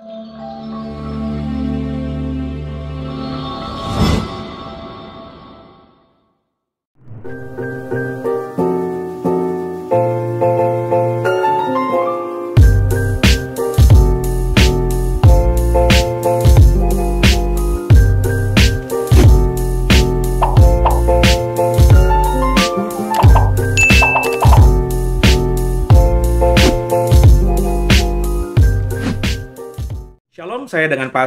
Música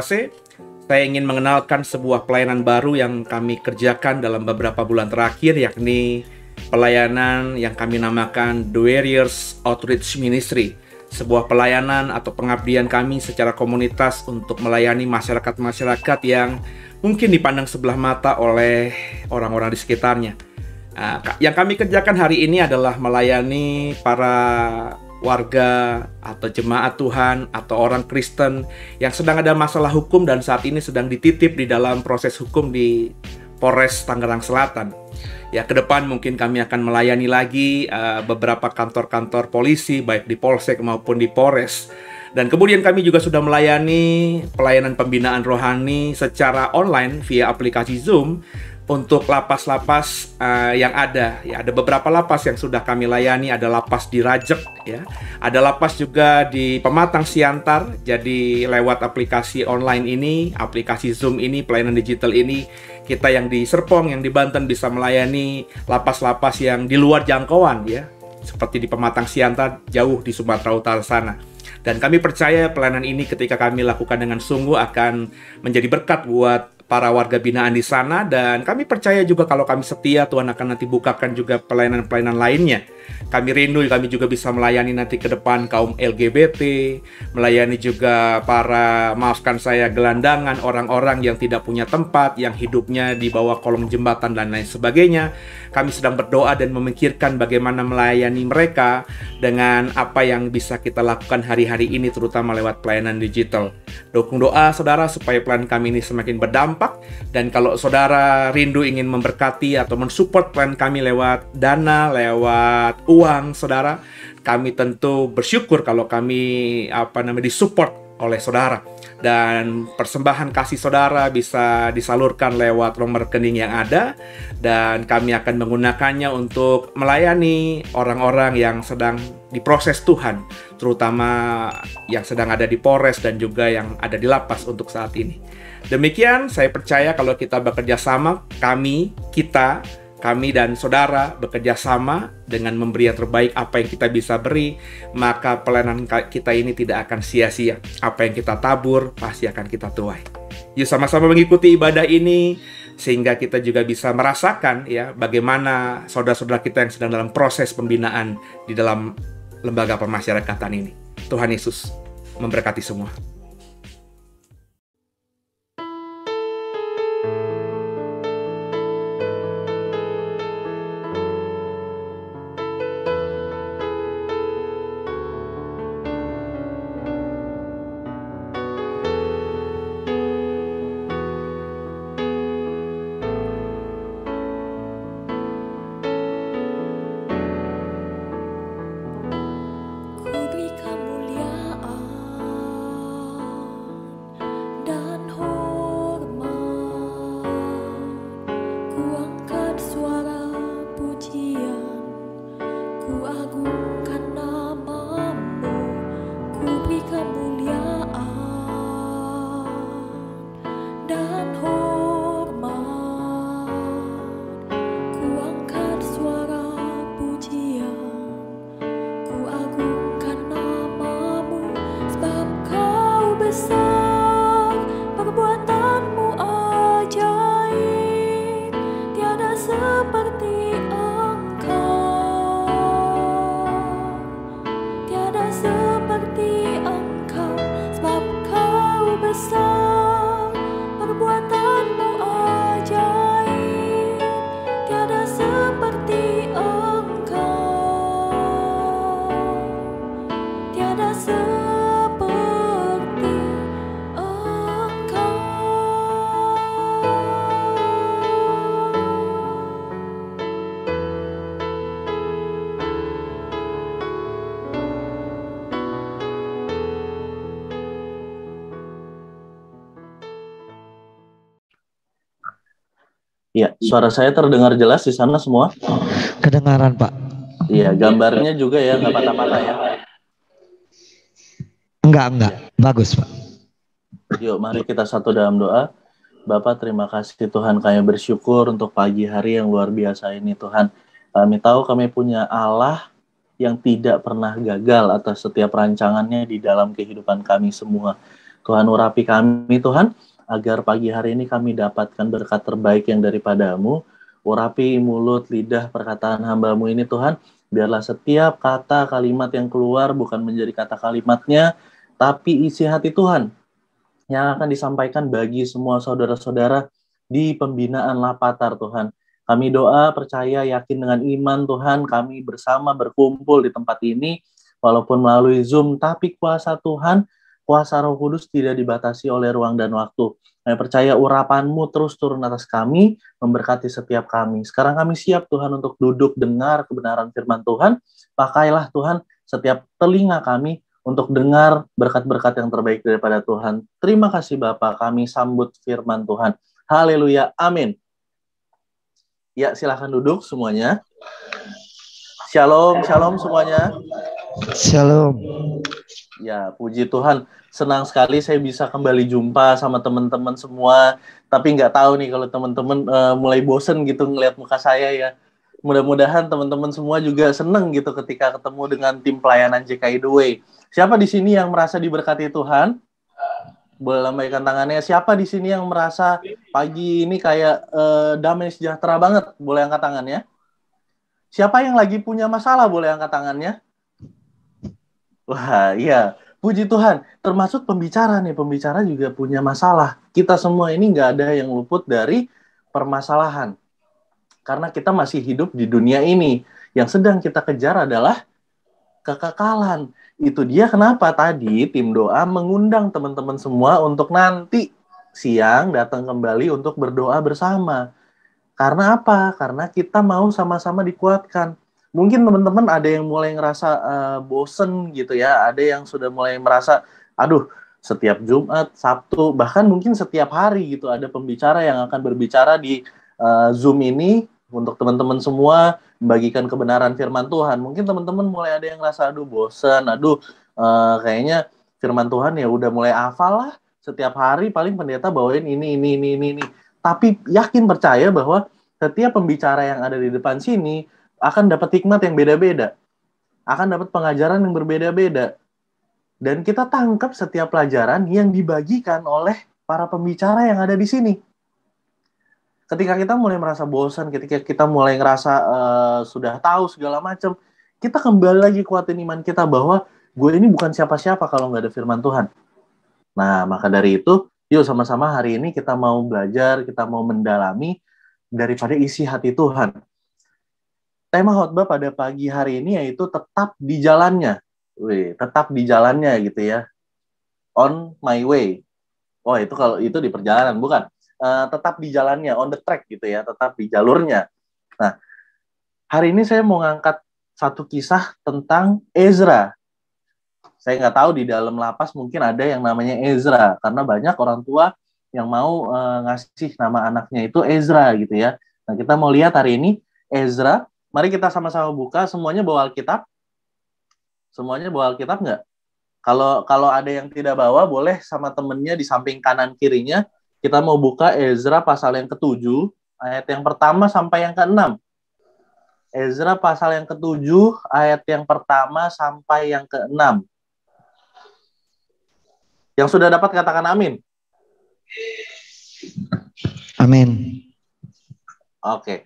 saya ingin mengenalkan sebuah pelayanan baru yang kami kerjakan dalam beberapa bulan terakhir, yakni pelayanan yang kami namakan The Warriors Outreach Ministry, sebuah pelayanan atau pengabdian kami secara komunitas untuk melayani masyarakat-masyarakat yang mungkin dipandang sebelah mata oleh orang-orang di sekitarnya. Nah, yang kami kerjakan hari ini adalah melayani para warga atau jemaat Tuhan atau orang Kristen yang sedang ada masalah hukum dan saat ini sedang dititip di dalam proses hukum di Polres Tangerang Selatan. Ya, ke depan mungkin kami akan melayani lagi uh, beberapa kantor-kantor polisi baik di Polsek maupun di Polres. Dan kemudian kami juga sudah melayani pelayanan pembinaan rohani secara online via aplikasi Zoom untuk lapas-lapas uh, yang ada. Ya, ada beberapa lapas yang sudah kami layani, ada lapas di Rajek, ya. Ada lapas juga di Pematang Siantar. Jadi lewat aplikasi online ini, aplikasi Zoom ini, pelayanan digital ini, kita yang di Serpong, yang di Banten bisa melayani lapas-lapas yang di luar jangkauan, ya. Seperti di Pematang Siantar, jauh di Sumatera Utara sana. Dan kami percaya pelayanan ini ketika kami lakukan dengan sungguh akan menjadi berkat buat para warga binaan di sana dan kami percaya juga kalau kami setia Tuhan akan nanti bukakan juga pelayanan-pelayanan lainnya. Kami rindu kami juga bisa melayani nanti ke depan kaum LGBT, melayani juga para maafkan saya gelandangan, orang-orang yang tidak punya tempat, yang hidupnya di bawah kolong jembatan dan lain sebagainya. Kami sedang berdoa dan memikirkan bagaimana melayani mereka dengan apa yang bisa kita lakukan hari-hari ini terutama lewat pelayanan digital. Dukung doa saudara supaya plan kami ini semakin berdampak berdampak. Dan kalau saudara rindu ingin memberkati atau mensupport plan kami lewat dana, lewat uang, saudara, kami tentu bersyukur kalau kami apa namanya disupport oleh saudara dan persembahan kasih saudara bisa disalurkan lewat nomor rekening yang ada dan kami akan menggunakannya untuk melayani orang-orang yang sedang diproses Tuhan terutama yang sedang ada di Polres dan juga yang ada di lapas untuk saat ini. Demikian, saya percaya kalau kita bekerja sama, kami, kita, kami dan saudara bekerja sama dengan memberi yang terbaik apa yang kita bisa beri, maka pelayanan kita ini tidak akan sia-sia. Apa yang kita tabur pasti akan kita tuai. Yuk sama-sama mengikuti ibadah ini sehingga kita juga bisa merasakan ya bagaimana saudara-saudara kita yang sedang dalam proses pembinaan di dalam lembaga pemasyarakatan ini. Tuhan Yesus memberkati semua. Suara saya terdengar jelas di sana semua? Kedengaran, Pak. Iya, gambarnya juga ya, nggak patah-patah ya. Enggak, enggak. Bagus, Pak. Yuk, mari kita satu dalam doa. Bapak, terima kasih Tuhan. Kami bersyukur untuk pagi hari yang luar biasa ini, Tuhan. Kami tahu kami punya Allah yang tidak pernah gagal atas setiap rancangannya di dalam kehidupan kami semua. Tuhan urapi kami, Tuhan agar pagi hari ini kami dapatkan berkat terbaik yang daripadamu. Urapi mulut, lidah, perkataan hambamu ini Tuhan, biarlah setiap kata kalimat yang keluar bukan menjadi kata kalimatnya, tapi isi hati Tuhan yang akan disampaikan bagi semua saudara-saudara di pembinaan Lapatar Tuhan. Kami doa, percaya, yakin dengan iman Tuhan, kami bersama berkumpul di tempat ini, walaupun melalui Zoom, tapi kuasa Tuhan kuasa roh kudus tidak dibatasi oleh ruang dan waktu. Kami percaya urapanmu terus turun atas kami, memberkati setiap kami. Sekarang kami siap Tuhan untuk duduk dengar kebenaran firman Tuhan. Pakailah Tuhan setiap telinga kami untuk dengar berkat-berkat yang terbaik daripada Tuhan. Terima kasih Bapak, kami sambut firman Tuhan. Haleluya, amin. Ya, silahkan duduk semuanya. Shalom, shalom semuanya. Shalom. Ya, puji Tuhan. Senang sekali saya bisa kembali jumpa sama teman-teman semua. Tapi nggak tahu nih kalau teman-teman uh, mulai bosen gitu ngelihat muka saya ya. Mudah-mudahan teman-teman semua juga seneng gitu ketika ketemu dengan tim pelayanan JKI The Way. Siapa di sini yang merasa diberkati Tuhan? Boleh lambaikan tangannya. Siapa di sini yang merasa pagi ini kayak uh, damai sejahtera banget? Boleh angkat tangannya. Siapa yang lagi punya masalah? Boleh angkat tangannya. Wah, iya. Puji Tuhan, termasuk pembicara nih, pembicara juga punya masalah. Kita semua ini nggak ada yang luput dari permasalahan. Karena kita masih hidup di dunia ini. Yang sedang kita kejar adalah kekekalan. Itu dia kenapa tadi tim doa mengundang teman-teman semua untuk nanti siang datang kembali untuk berdoa bersama. Karena apa? Karena kita mau sama-sama dikuatkan mungkin teman-teman ada yang mulai ngerasa uh, bosen gitu ya, ada yang sudah mulai merasa, aduh setiap Jumat, Sabtu, bahkan mungkin setiap hari gitu ada pembicara yang akan berbicara di uh, Zoom ini untuk teman-teman semua membagikan kebenaran firman Tuhan. Mungkin teman-teman mulai ada yang ngerasa aduh bosen, aduh uh, kayaknya firman Tuhan ya udah mulai hafal lah setiap hari paling pendeta bawain ini ini ini ini ini. Tapi yakin percaya bahwa setiap pembicara yang ada di depan sini akan dapat hikmat yang beda-beda, akan dapat pengajaran yang berbeda-beda. Dan kita tangkap setiap pelajaran yang dibagikan oleh para pembicara yang ada di sini. Ketika kita mulai merasa bosan, ketika kita mulai ngerasa uh, sudah tahu segala macam, kita kembali lagi kuatin iman kita bahwa gue ini bukan siapa-siapa kalau nggak ada firman Tuhan. Nah, maka dari itu, yuk sama-sama hari ini kita mau belajar, kita mau mendalami daripada isi hati Tuhan tema khotbah pada pagi hari ini yaitu tetap di jalannya. Wih, tetap di jalannya gitu ya. On my way. Oh, itu kalau itu di perjalanan, bukan. Uh, tetap di jalannya, on the track gitu ya, tetap di jalurnya. Nah, hari ini saya mau ngangkat satu kisah tentang Ezra. Saya nggak tahu di dalam lapas mungkin ada yang namanya Ezra karena banyak orang tua yang mau uh, ngasih nama anaknya itu Ezra gitu ya. Nah, kita mau lihat hari ini Ezra Mari kita sama-sama buka. Semuanya bawa Alkitab? Semuanya bawa Alkitab nggak? Kalau kalau ada yang tidak bawa, boleh sama temennya di samping kanan kirinya. Kita mau buka Ezra pasal yang ketujuh, ayat yang pertama sampai yang keenam. Ezra pasal yang ketujuh, ayat yang pertama sampai yang keenam. Yang sudah dapat katakan amin. Amin. Oke.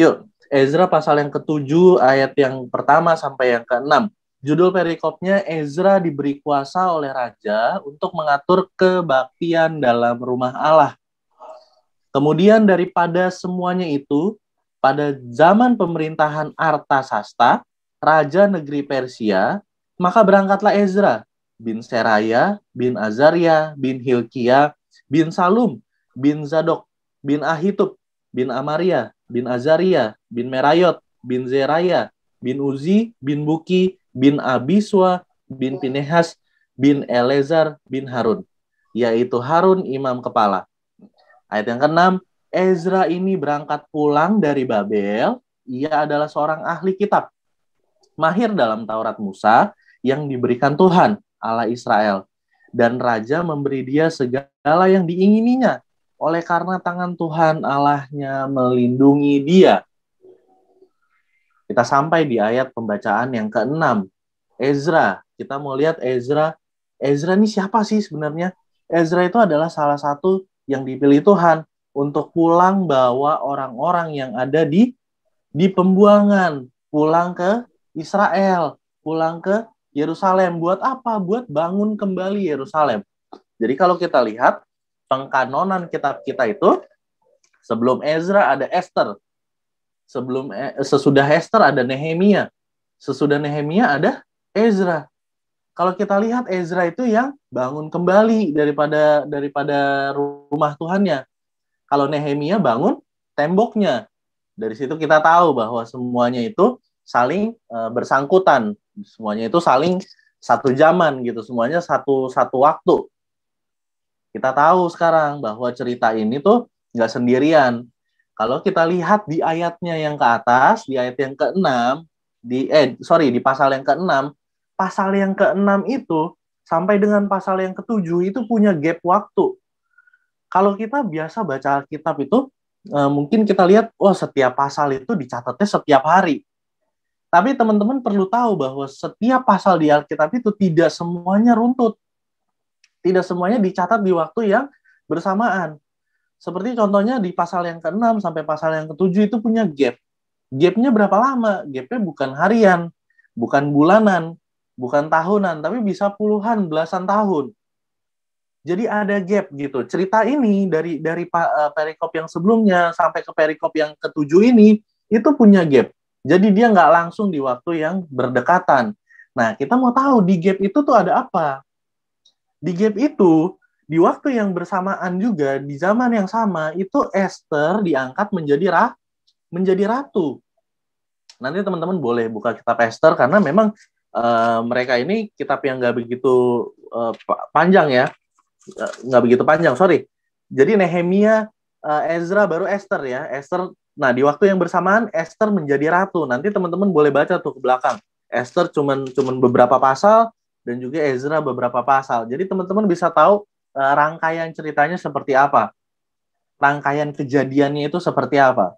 Yuk, Ezra pasal yang ketujuh ayat yang pertama sampai yang keenam. Judul perikopnya Ezra diberi kuasa oleh raja untuk mengatur kebaktian dalam rumah Allah. Kemudian daripada semuanya itu, pada zaman pemerintahan Artasasta, raja negeri Persia, maka berangkatlah Ezra bin Seraya, bin Azaria, bin Hilkiah bin Salum, bin Zadok, bin Ahitub, bin Amaria, bin Azaria, bin Merayot, bin Zeraya, bin Uzi, bin Buki, bin Abiswa, bin Pinehas, bin Elezar, bin Harun, yaitu Harun imam kepala. Ayat yang keenam, Ezra ini berangkat pulang dari Babel. Ia adalah seorang ahli kitab, mahir dalam Taurat Musa yang diberikan Tuhan, Allah Israel. Dan raja memberi dia segala yang diingininya oleh karena tangan Tuhan Allahnya melindungi dia. Kita sampai di ayat pembacaan yang keenam, Ezra. Kita mau lihat Ezra. Ezra ini siapa sih sebenarnya? Ezra itu adalah salah satu yang dipilih Tuhan untuk pulang bawa orang-orang yang ada di di pembuangan, pulang ke Israel, pulang ke Yerusalem. Buat apa? Buat bangun kembali Yerusalem. Jadi kalau kita lihat pengkanonan kitab kita itu sebelum Ezra ada Esther. Sebelum eh, sesudah Esther ada Nehemia. Sesudah Nehemia ada Ezra. Kalau kita lihat Ezra itu yang bangun kembali daripada daripada rumah Tuhannya. Kalau Nehemia bangun temboknya. Dari situ kita tahu bahwa semuanya itu saling e, bersangkutan, semuanya itu saling satu zaman gitu, semuanya satu satu waktu. Kita tahu sekarang bahwa cerita ini tuh nggak sendirian. Kalau kita lihat di ayatnya yang ke atas, di ayat yang ke-6, di eh sorry di pasal yang ke-6, pasal yang ke-6 itu sampai dengan pasal yang ke-7 itu punya gap waktu. Kalau kita biasa baca Alkitab itu eh, mungkin kita lihat wah oh, setiap pasal itu dicatatnya setiap hari. Tapi teman-teman perlu tahu bahwa setiap pasal di Alkitab itu tidak semuanya runtut tidak semuanya dicatat di waktu yang bersamaan. Seperti contohnya di pasal yang ke-6 sampai pasal yang ke-7 itu punya gap. Gapnya berapa lama? Gapnya bukan harian, bukan bulanan, bukan tahunan, tapi bisa puluhan, belasan tahun. Jadi ada gap gitu. Cerita ini dari dari eh, perikop yang sebelumnya sampai ke perikop yang ketujuh ini itu punya gap. Jadi dia nggak langsung di waktu yang berdekatan. Nah, kita mau tahu di gap itu tuh ada apa? di game itu di waktu yang bersamaan juga di zaman yang sama itu Esther diangkat menjadi ra menjadi ratu. Nanti teman-teman boleh buka kitab Esther karena memang uh, mereka ini kitab yang nggak begitu uh, panjang ya, eh, nggak begitu panjang sorry. Jadi Nehemia, uh, Ezra baru Esther ya. Esther. Nah di waktu yang bersamaan Esther menjadi ratu. Nanti teman-teman boleh baca tuh ke belakang. Esther cuman cuman beberapa pasal dan juga Ezra beberapa pasal. Jadi teman-teman bisa tahu e, rangkaian ceritanya seperti apa. Rangkaian kejadiannya itu seperti apa.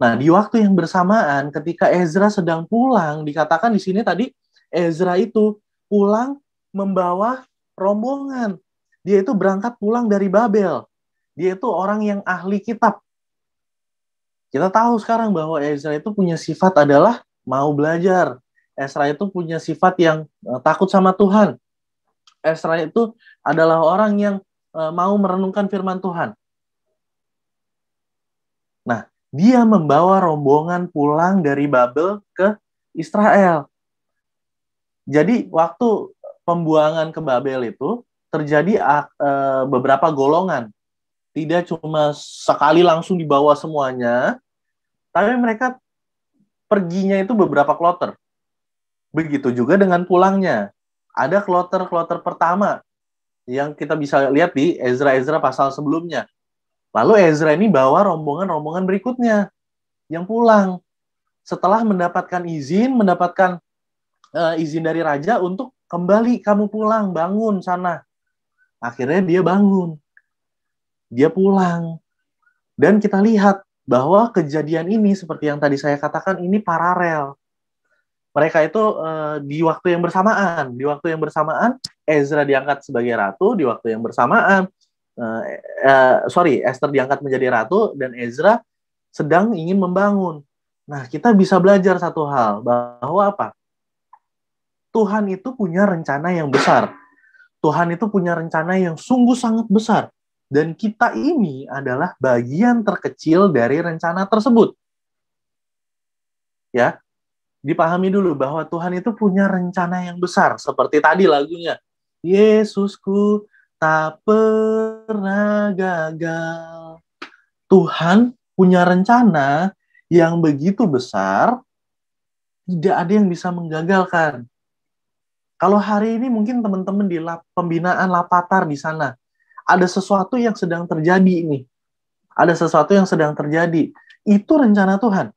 Nah, di waktu yang bersamaan ketika Ezra sedang pulang, dikatakan di sini tadi Ezra itu pulang membawa rombongan. Dia itu berangkat pulang dari Babel. Dia itu orang yang ahli kitab. Kita tahu sekarang bahwa Ezra itu punya sifat adalah mau belajar, Esra itu punya sifat yang uh, takut sama Tuhan. Esra itu adalah orang yang uh, mau merenungkan firman Tuhan. Nah, dia membawa rombongan pulang dari Babel ke Israel. Jadi waktu pembuangan ke Babel itu terjadi uh, beberapa golongan. Tidak cuma sekali langsung dibawa semuanya, tapi mereka perginya itu beberapa kloter. Begitu juga dengan pulangnya. Ada kloter-kloter pertama yang kita bisa lihat di Ezra-Ezra pasal sebelumnya. Lalu Ezra ini bawa rombongan-rombongan berikutnya yang pulang. Setelah mendapatkan izin, mendapatkan uh, izin dari raja untuk kembali kamu pulang, bangun sana. Akhirnya dia bangun. Dia pulang. Dan kita lihat bahwa kejadian ini seperti yang tadi saya katakan ini paralel mereka itu uh, di waktu yang bersamaan, di waktu yang bersamaan Ezra diangkat sebagai ratu, di waktu yang bersamaan uh, uh, sorry Esther diangkat menjadi ratu dan Ezra sedang ingin membangun. Nah kita bisa belajar satu hal bahwa apa? Tuhan itu punya rencana yang besar. Tuhan itu punya rencana yang sungguh sangat besar. Dan kita ini adalah bagian terkecil dari rencana tersebut. Ya, dipahami dulu bahwa Tuhan itu punya rencana yang besar seperti tadi lagunya Yesusku tak pernah gagal Tuhan punya rencana yang begitu besar tidak ada yang bisa menggagalkan kalau hari ini mungkin teman-teman di lap, pembinaan lapatar di sana ada sesuatu yang sedang terjadi ini ada sesuatu yang sedang terjadi itu rencana Tuhan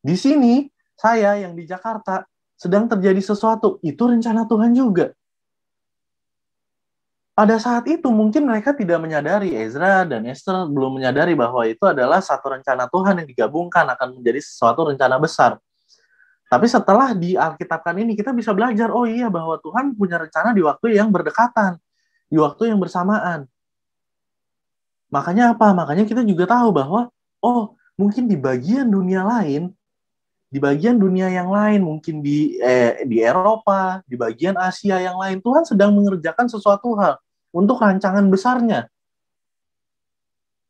di sini, saya yang di Jakarta, sedang terjadi sesuatu. Itu rencana Tuhan juga. Pada saat itu mungkin mereka tidak menyadari, Ezra dan Esther belum menyadari bahwa itu adalah satu rencana Tuhan yang digabungkan akan menjadi sesuatu rencana besar. Tapi setelah dialkitabkan ini, kita bisa belajar, oh iya bahwa Tuhan punya rencana di waktu yang berdekatan, di waktu yang bersamaan. Makanya apa? Makanya kita juga tahu bahwa, oh mungkin di bagian dunia lain, di bagian dunia yang lain, mungkin di eh, di Eropa, di bagian Asia yang lain, Tuhan sedang mengerjakan sesuatu hal untuk rancangan besarnya.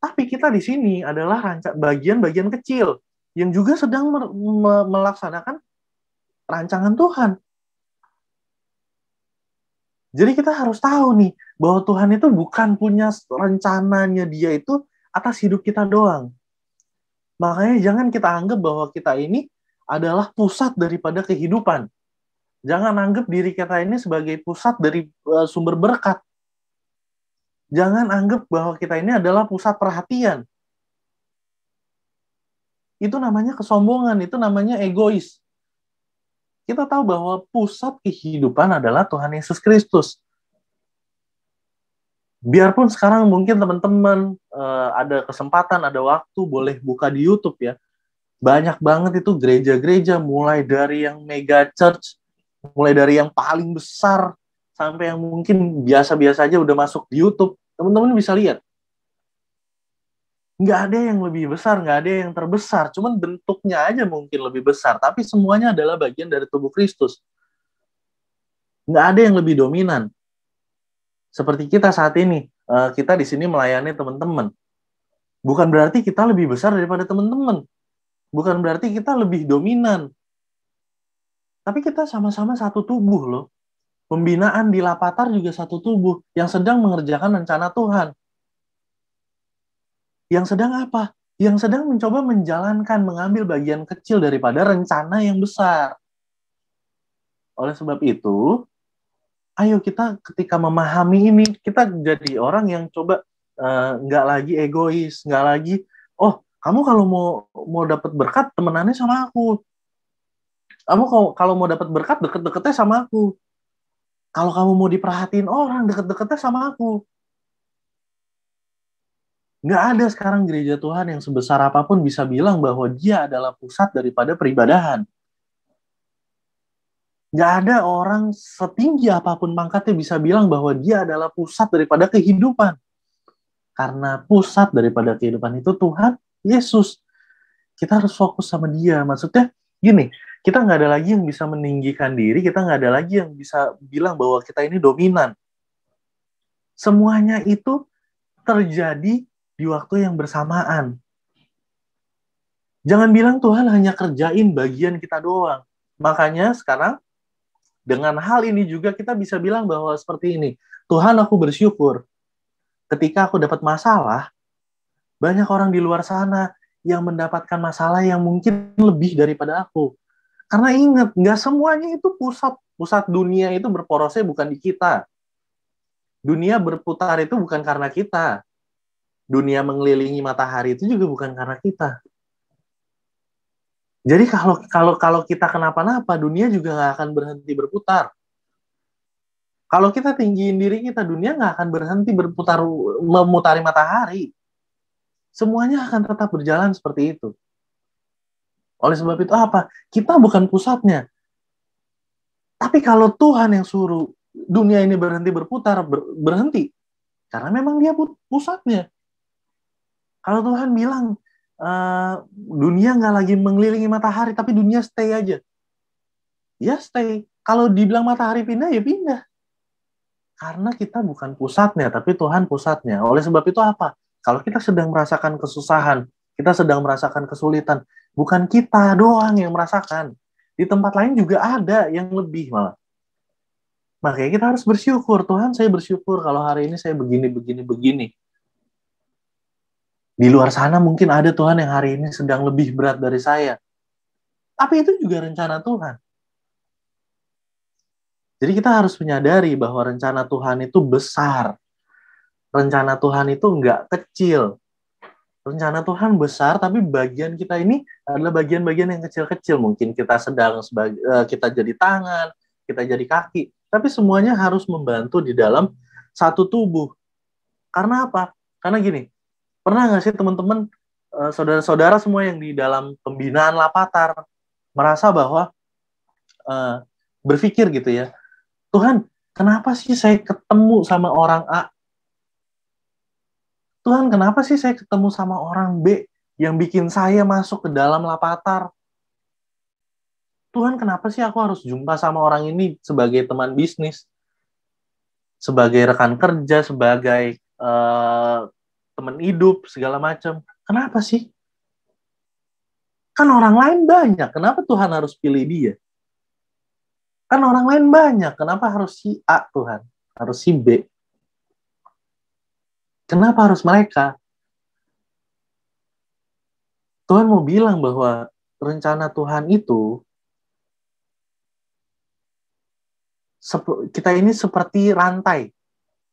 Tapi kita di sini adalah rancak bagian-bagian kecil yang juga sedang me me melaksanakan rancangan Tuhan. Jadi kita harus tahu nih bahwa Tuhan itu bukan punya rencananya dia itu atas hidup kita doang. Makanya jangan kita anggap bahwa kita ini adalah pusat daripada kehidupan. Jangan anggap diri kita ini sebagai pusat dari uh, sumber berkat. Jangan anggap bahwa kita ini adalah pusat perhatian. Itu namanya kesombongan, itu namanya egois. Kita tahu bahwa pusat kehidupan adalah Tuhan Yesus Kristus. Biarpun sekarang mungkin teman-teman uh, ada kesempatan, ada waktu, boleh buka di YouTube ya banyak banget itu gereja-gereja mulai dari yang mega church mulai dari yang paling besar sampai yang mungkin biasa-biasa aja udah masuk di YouTube teman-teman bisa lihat nggak ada yang lebih besar nggak ada yang terbesar cuman bentuknya aja mungkin lebih besar tapi semuanya adalah bagian dari tubuh Kristus nggak ada yang lebih dominan seperti kita saat ini eh, kita di sini melayani teman-teman bukan berarti kita lebih besar daripada teman-teman bukan berarti kita lebih dominan. Tapi kita sama-sama satu tubuh loh. Pembinaan di Lapatar juga satu tubuh yang sedang mengerjakan rencana Tuhan. Yang sedang apa? Yang sedang mencoba menjalankan, mengambil bagian kecil daripada rencana yang besar. Oleh sebab itu, ayo kita ketika memahami ini, kita jadi orang yang coba eh, nggak uh, lagi egois, nggak lagi, oh kamu kalau mau mau dapat berkat temenannya sama aku kamu kalau kalau mau dapat berkat deket-deketnya sama aku kalau kamu mau diperhatiin orang deket-deketnya sama aku nggak ada sekarang gereja Tuhan yang sebesar apapun bisa bilang bahwa dia adalah pusat daripada peribadahan nggak ada orang setinggi apapun pangkatnya bisa bilang bahwa dia adalah pusat daripada kehidupan. Karena pusat daripada kehidupan itu Tuhan Yesus kita harus fokus sama dia maksudnya gini kita nggak ada lagi yang bisa meninggikan diri kita nggak ada lagi yang bisa bilang bahwa kita ini dominan semuanya itu terjadi di waktu yang bersamaan. Jangan bilang Tuhan hanya kerjain bagian kita doang. Makanya sekarang dengan hal ini juga kita bisa bilang bahwa seperti ini. Tuhan aku bersyukur ketika aku dapat masalah, banyak orang di luar sana yang mendapatkan masalah yang mungkin lebih daripada aku. Karena ingat, nggak semuanya itu pusat. Pusat dunia itu berporosnya bukan di kita. Dunia berputar itu bukan karena kita. Dunia mengelilingi matahari itu juga bukan karena kita. Jadi kalau kalau kalau kita kenapa-napa, dunia juga nggak akan berhenti berputar. Kalau kita tinggiin diri kita, dunia nggak akan berhenti berputar memutari matahari semuanya akan tetap berjalan seperti itu. Oleh sebab itu apa? Kita bukan pusatnya. Tapi kalau Tuhan yang suruh dunia ini berhenti berputar, ber, berhenti. Karena memang dia pusatnya. Kalau Tuhan bilang, e, dunia nggak lagi mengelilingi matahari, tapi dunia stay aja. Ya stay. Kalau dibilang matahari pindah, ya pindah. Karena kita bukan pusatnya, tapi Tuhan pusatnya. Oleh sebab itu apa? Kalau kita sedang merasakan kesusahan, kita sedang merasakan kesulitan, bukan kita doang yang merasakan. Di tempat lain juga ada yang lebih malah. Makanya kita harus bersyukur. Tuhan saya bersyukur kalau hari ini saya begini, begini, begini. Di luar sana mungkin ada Tuhan yang hari ini sedang lebih berat dari saya. Tapi itu juga rencana Tuhan. Jadi kita harus menyadari bahwa rencana Tuhan itu besar rencana Tuhan itu nggak kecil. Rencana Tuhan besar, tapi bagian kita ini adalah bagian-bagian yang kecil-kecil. Mungkin kita sedang sebagai eh, kita jadi tangan, kita jadi kaki, tapi semuanya harus membantu di dalam satu tubuh. Karena apa? Karena gini, pernah nggak sih teman-teman, eh, saudara-saudara semua yang di dalam pembinaan lapatar merasa bahwa eh, berpikir gitu ya, Tuhan, kenapa sih saya ketemu sama orang A Tuhan kenapa sih saya ketemu sama orang B yang bikin saya masuk ke dalam lapatar? Tuhan kenapa sih aku harus jumpa sama orang ini sebagai teman bisnis, sebagai rekan kerja, sebagai uh, teman hidup, segala macam. Kenapa sih? Kan orang lain banyak, kenapa Tuhan harus pilih dia? Kan orang lain banyak, kenapa harus si A Tuhan? Harus si B? Kenapa harus mereka? Tuhan mau bilang bahwa rencana Tuhan itu kita ini seperti rantai.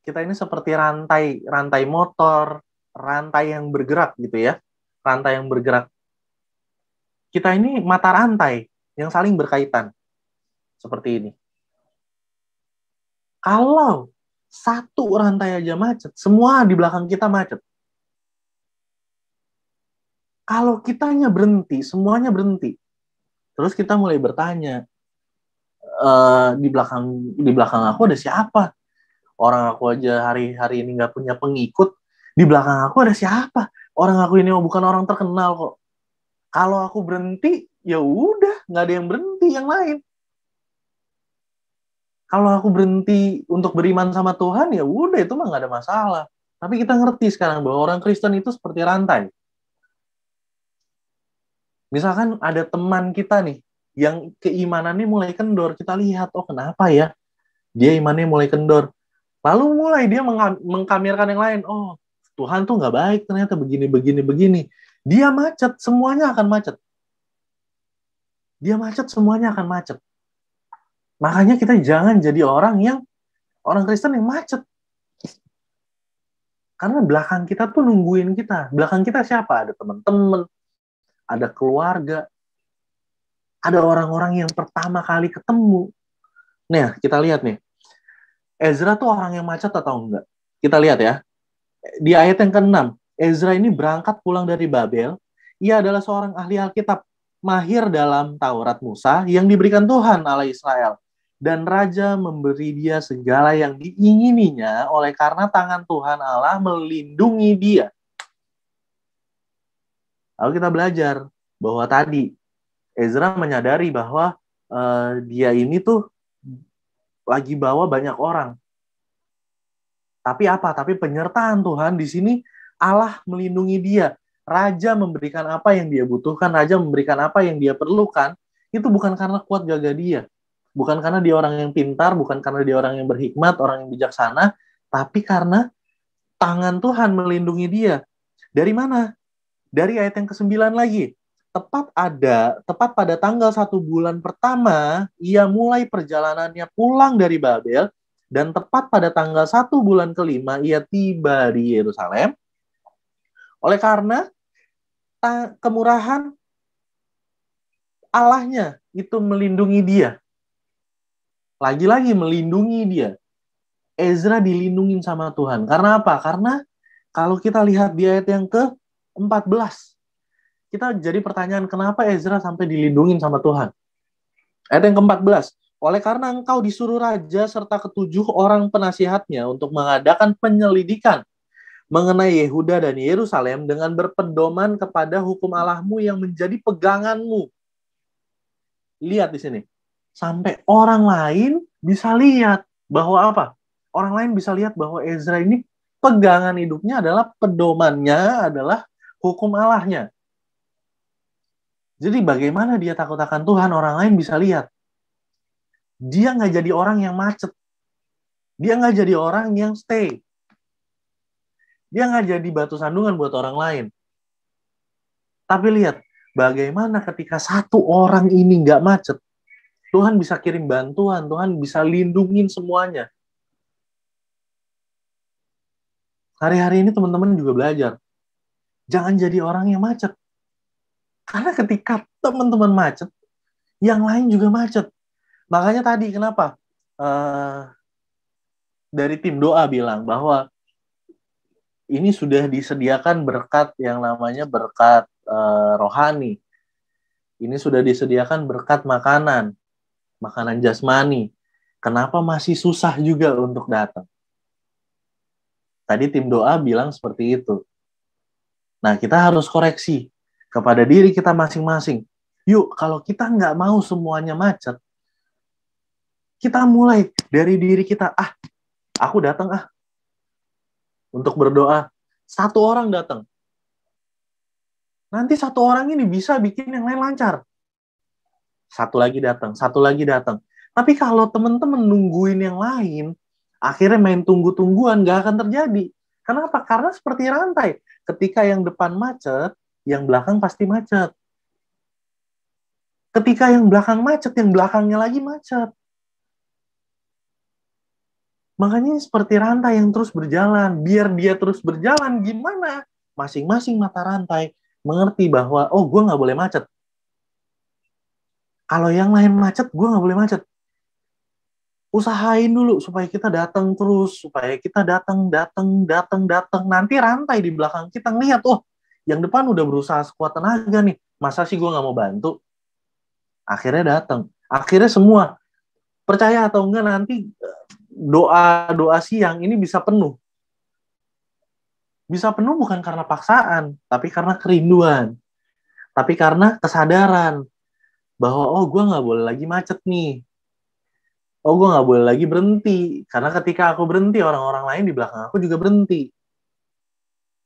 Kita ini seperti rantai, rantai motor, rantai yang bergerak gitu ya. Rantai yang bergerak. Kita ini mata rantai yang saling berkaitan. Seperti ini. Kalau satu rantai aja macet, semua di belakang kita macet. Kalau kitanya berhenti, semuanya berhenti. Terus kita mulai bertanya, e, di belakang di belakang aku ada siapa? Orang aku aja hari-hari ini nggak punya pengikut. Di belakang aku ada siapa? Orang aku ini bukan orang terkenal kok. Kalau aku berhenti, ya udah nggak ada yang berhenti yang lain kalau aku berhenti untuk beriman sama Tuhan ya udah itu mah nggak ada masalah. Tapi kita ngerti sekarang bahwa orang Kristen itu seperti rantai. Misalkan ada teman kita nih yang keimanannya mulai kendor, kita lihat oh kenapa ya dia imannya mulai kendor. Lalu mulai dia mengkamirkan yang lain, oh Tuhan tuh nggak baik ternyata begini begini begini. Dia macet, semuanya akan macet. Dia macet, semuanya akan macet Makanya kita jangan jadi orang yang orang Kristen yang macet. Karena belakang kita tuh nungguin kita. Belakang kita siapa? Ada teman-teman, ada keluarga, ada orang-orang yang pertama kali ketemu. Nah, kita lihat nih. Ezra tuh orang yang macet atau enggak? Kita lihat ya. Di ayat yang ke-6, Ezra ini berangkat pulang dari Babel. Ia adalah seorang ahli Alkitab, mahir dalam Taurat Musa yang diberikan Tuhan ala Israel dan raja memberi dia segala yang diingininya oleh karena tangan Tuhan Allah melindungi dia. Lalu kita belajar bahwa tadi Ezra menyadari bahwa uh, dia ini tuh lagi bawa banyak orang. Tapi apa? Tapi penyertaan Tuhan di sini Allah melindungi dia. Raja memberikan apa yang dia butuhkan, raja memberikan apa yang dia perlukan, itu bukan karena kuat gagah dia, bukan karena dia orang yang pintar, bukan karena dia orang yang berhikmat, orang yang bijaksana, tapi karena tangan Tuhan melindungi dia. Dari mana? Dari ayat yang ke-9 lagi. Tepat ada, tepat pada tanggal satu bulan pertama, ia mulai perjalanannya pulang dari Babel, dan tepat pada tanggal satu bulan kelima, ia tiba di Yerusalem. Oleh karena kemurahan Allahnya itu melindungi dia lagi-lagi melindungi dia. Ezra dilindungi sama Tuhan. Karena apa? Karena kalau kita lihat di ayat yang ke-14, kita jadi pertanyaan kenapa Ezra sampai dilindungi sama Tuhan. Ayat yang ke-14, oleh karena engkau disuruh raja serta ketujuh orang penasihatnya untuk mengadakan penyelidikan mengenai Yehuda dan Yerusalem dengan berpedoman kepada hukum Allahmu yang menjadi peganganmu. Lihat di sini sampai orang lain bisa lihat bahwa apa? Orang lain bisa lihat bahwa Ezra ini pegangan hidupnya adalah pedomannya adalah hukum Allahnya. Jadi bagaimana dia takut akan Tuhan, orang lain bisa lihat. Dia nggak jadi orang yang macet. Dia nggak jadi orang yang stay. Dia nggak jadi batu sandungan buat orang lain. Tapi lihat, bagaimana ketika satu orang ini nggak macet, Tuhan bisa kirim bantuan, Tuhan bisa lindungin semuanya. Hari-hari ini teman-teman juga belajar. Jangan jadi orang yang macet. Karena ketika teman-teman macet, yang lain juga macet. Makanya tadi kenapa? Uh, dari tim doa bilang bahwa ini sudah disediakan berkat yang namanya berkat uh, rohani. Ini sudah disediakan berkat makanan makanan jasmani. Kenapa masih susah juga untuk datang? Tadi tim doa bilang seperti itu. Nah, kita harus koreksi kepada diri kita masing-masing. Yuk, kalau kita nggak mau semuanya macet, kita mulai dari diri kita. Ah, aku datang ah. Untuk berdoa. Satu orang datang. Nanti satu orang ini bisa bikin yang lain lancar satu lagi datang, satu lagi datang. Tapi kalau teman-teman nungguin yang lain, akhirnya main tunggu-tungguan nggak akan terjadi. Kenapa? Karena seperti rantai. Ketika yang depan macet, yang belakang pasti macet. Ketika yang belakang macet, yang belakangnya lagi macet. Makanya seperti rantai yang terus berjalan. Biar dia terus berjalan, gimana? Masing-masing mata rantai mengerti bahwa, oh gue nggak boleh macet. Kalau yang lain macet, gue nggak boleh macet. Usahain dulu supaya kita datang terus, supaya kita datang, datang, datang, datang. Nanti rantai di belakang kita ngeliat, oh, yang depan udah berusaha sekuat tenaga nih. Masa sih gue nggak mau bantu? Akhirnya datang. Akhirnya semua percaya atau enggak nanti eh, doa doa siang ini bisa penuh. Bisa penuh bukan karena paksaan, tapi karena kerinduan tapi karena kesadaran bahwa oh gue nggak boleh lagi macet nih oh gue nggak boleh lagi berhenti karena ketika aku berhenti orang-orang lain di belakang aku juga berhenti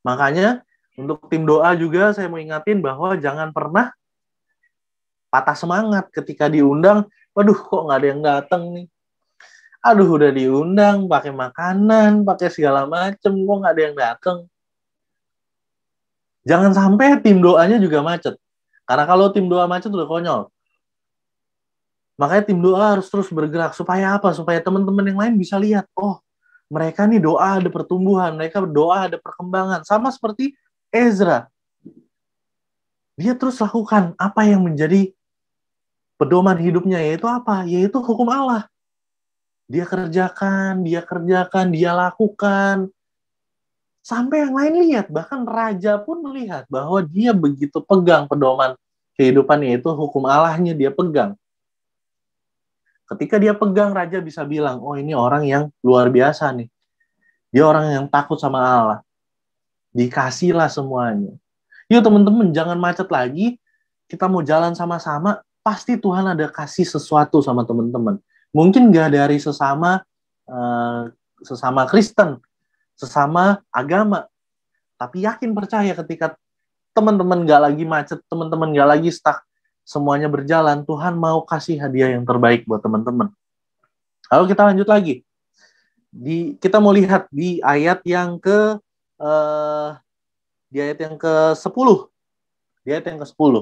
makanya untuk tim doa juga saya mau ingatin bahwa jangan pernah patah semangat ketika diundang waduh kok nggak ada yang datang nih aduh udah diundang pakai makanan pakai segala macem kok nggak ada yang datang jangan sampai tim doanya juga macet karena kalau tim doa macet udah konyol Makanya tim doa harus terus bergerak supaya apa? Supaya teman-teman yang lain bisa lihat, oh mereka nih doa ada pertumbuhan, mereka doa ada perkembangan. Sama seperti Ezra. Dia terus lakukan apa yang menjadi pedoman hidupnya, yaitu apa? Yaitu hukum Allah. Dia kerjakan, dia kerjakan, dia lakukan. Sampai yang lain lihat, bahkan raja pun melihat bahwa dia begitu pegang pedoman kehidupannya yaitu hukum Allahnya dia pegang Ketika dia pegang, raja bisa bilang, oh ini orang yang luar biasa nih. Dia orang yang takut sama Allah. Dikasihlah semuanya. Yuk teman-teman, jangan macet lagi. Kita mau jalan sama-sama, pasti Tuhan ada kasih sesuatu sama teman-teman. Mungkin gak dari sesama eh, sesama Kristen, sesama agama. Tapi yakin percaya ketika teman-teman gak lagi macet, teman-teman gak lagi stuck semuanya berjalan, Tuhan mau kasih hadiah yang terbaik buat teman-teman. Lalu kita lanjut lagi. Di kita mau lihat di ayat yang ke eh, di ayat yang ke-10. Di ayat yang ke-10.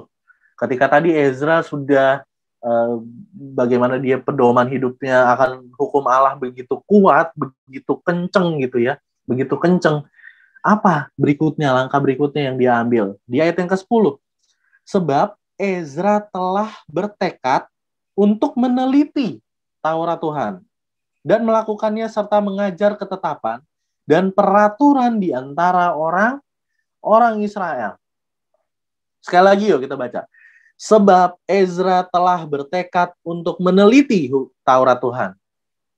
Ketika tadi Ezra sudah eh, bagaimana dia pedoman hidupnya akan hukum Allah begitu kuat, begitu kenceng gitu ya. Begitu kenceng apa berikutnya, langkah berikutnya yang dia ambil. Di ayat yang ke-10. Sebab Ezra telah bertekad untuk meneliti Taurat Tuhan dan melakukannya serta mengajar ketetapan dan peraturan di antara orang orang Israel. Sekali lagi yuk kita baca. Sebab Ezra telah bertekad untuk meneliti Taurat Tuhan